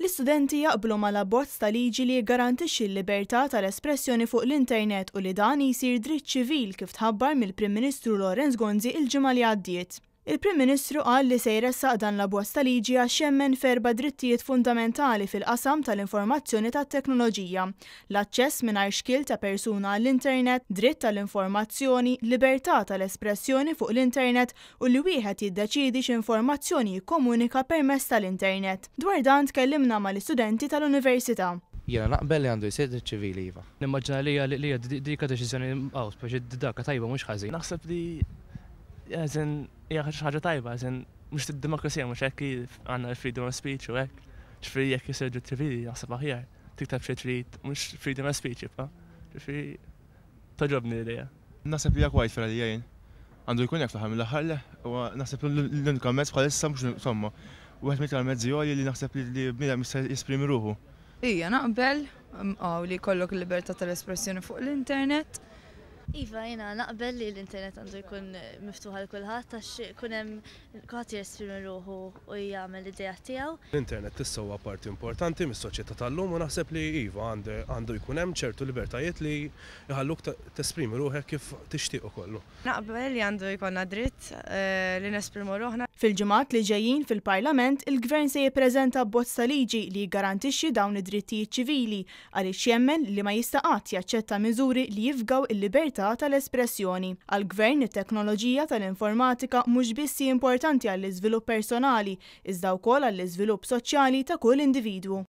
L-istudenti jaqblu ma l-abbozz ta' liġi li garantixxi l-libertà tal-espressjoni fuq l-internet u li dan jisir dritt ċivil kif tħabbar mill-Prim Ministru Lorenz Gonzi il-ġimgħa li għaddiet. Il-Prim Ministru qal li sejra saqdan la bosta liġi għaxemmen ferba drittijiet fundamentali fil-qasam tal-informazzjoni ta' teknoloġija, l-aċċess mingħajr għarxkil ta' persuna għall-internet, dritt tal-informazzjoni, libertà tal-espressjoni fuq l-internet u li wieħed jiddeċidi x'informazzjoni jikkomunika permess tal-internet. Dwar dan tkellimna mal-istudenti tal-Università. Jena naqbel li għandu jisir ċivili iva. Nimmaġna li għalli li dik deċizjoni għaw, speċi dak tajba mhux ħazin. Naħseb li għazin, jgħak ħaġa tajba, għazin, mux t-demokrasija, mux għek għanna freedom of speech u għek, ċfri jgħak jisir ġutrivi, jgħasab aħjar, tiktab xie trid, mux freedom of speech, jibqa, ċfri toġobni l-ideja. Nasab li għakwajt fra li jgħajn, għandu jkun jgħak fl-ħam l-ħalla, u nasab l-unika mezz bħalissa mux somma, u għet mitra l-mezzi għoli li naħseb li bnida jisprimi ruħu. Ija, naqbel, għaw li kollok libertà tal-espressjoni fuq l-internet, Iva, jina, naqbel li l-internet għandu jkun eh, miftuħa l kulħadd għax kunem kuħat jesprimi ruħu u jgħamil l-ideja tiegħu. L-internet tissawa parti importanti mis-soċjetà tal-lum u naħseb li Iva għandu jkun hemm ċertu libertajiet li jħalluk tesprimi ruħek kif tixtiequ kollu. Naqbel li għandu jkollna dritt eh, li nesprimu ruħna. Fil-ġimgħat li ġejjin fil-Parlament, il-Gvern se jippreżenta bozza liġi li jgarantixxi dawn id-drittijiet ċivili għaliex jemmen li ma jista' jaċċetta miżuri li jifgaw il-libertà libertà tal-espressjoni. Għal-gvern it-teknoloġija tal-informatika mhux biss importanti għall-iżvilupp personali, iżda wkoll għall-iżvilupp soċjali ta' kull individwu.